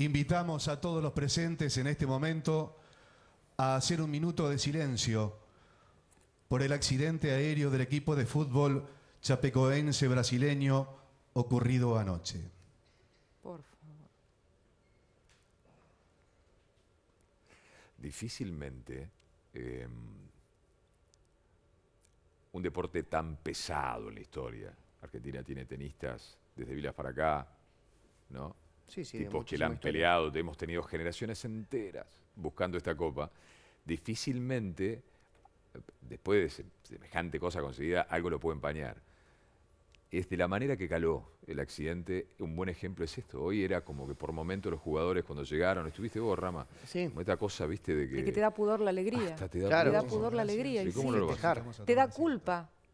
Invitamos a todos los presentes en este momento a hacer un minuto de silencio por el accidente aéreo del equipo de fútbol chapecoense brasileño ocurrido anoche. Por favor. Difícilmente em, un deporte tan pesado en la historia. Argentina tiene tenistas desde Vilas para acá, ¿no? Sí, tipos que la han peleado, hemos tenido generaciones enteras buscando esta copa. Difícilmente, después de semejante cosa conseguida, algo lo puede empañar. Es de la manera que caló el accidente, un buen ejemplo es esto. Hoy era como que por momentos los jugadores cuando llegaron, estuviste vos, Rama, sí. como esta cosa, viste, de que... que te da pudor la alegría. te da pudor, la alegría. te da culpa.